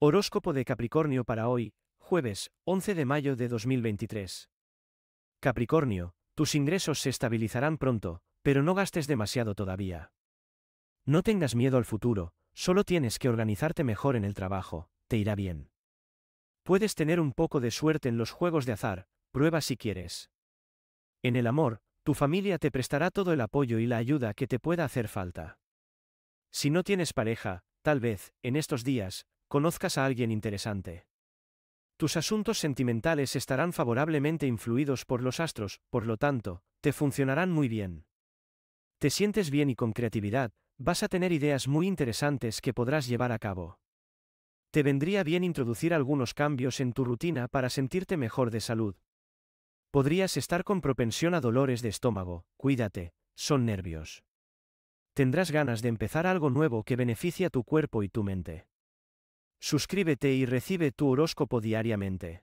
Horóscopo de Capricornio para hoy, jueves 11 de mayo de 2023. Capricornio, tus ingresos se estabilizarán pronto, pero no gastes demasiado todavía. No tengas miedo al futuro, solo tienes que organizarte mejor en el trabajo, te irá bien. Puedes tener un poco de suerte en los juegos de azar, prueba si quieres. En el amor, tu familia te prestará todo el apoyo y la ayuda que te pueda hacer falta. Si no tienes pareja, tal vez, en estos días, conozcas a alguien interesante. Tus asuntos sentimentales estarán favorablemente influidos por los astros, por lo tanto, te funcionarán muy bien. Te sientes bien y con creatividad, vas a tener ideas muy interesantes que podrás llevar a cabo. Te vendría bien introducir algunos cambios en tu rutina para sentirte mejor de salud. Podrías estar con propensión a dolores de estómago, cuídate, son nervios. Tendrás ganas de empezar algo nuevo que beneficie a tu cuerpo y tu mente. Suscríbete y recibe tu horóscopo diariamente.